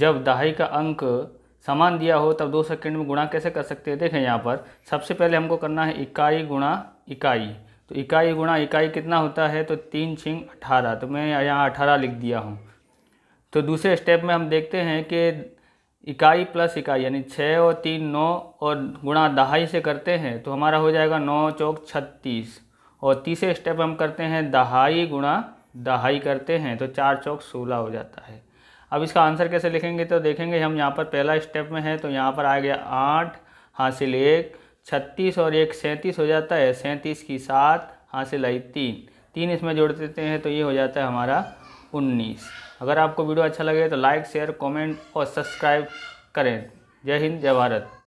जब दहाई का अंक समान दिया हो तब दो सेकंड में गुणा कैसे कर सकते हैं देखें यहाँ पर सबसे पहले हमको करना है इकाई गुणा इकाई तो इकाई गुणा इकाई कितना होता है तो तीन छिंग अठारह तो मैं यहाँ अठारह लिख दिया हूँ तो दूसरे स्टेप में हम देखते हैं कि इकाई प्लस इकाई यानी छः और तीन नौ और गुणा दहाई से करते हैं तो हमारा हो जाएगा नौ चौक छत्तीस और तीसरे स्टेप हम करते हैं दहाई गुणा दहाई करते हैं तो चार चौक सोलह हो जाता है अब इसका आंसर कैसे लिखेंगे तो देखेंगे हम यहाँ पर पहला स्टेप में है तो यहाँ पर आ गया आठ हासिल एक छत्तीस और एक सैंतीस हो जाता है सैंतीस की सात हासिल आई तीन तीन इसमें जोड़ देते हैं तो ये हो जाता है हमारा उन्नीस अगर आपको वीडियो अच्छा लगे तो लाइक शेयर कॉमेंट और सब्सक्राइब करें जय हिंद जय भारत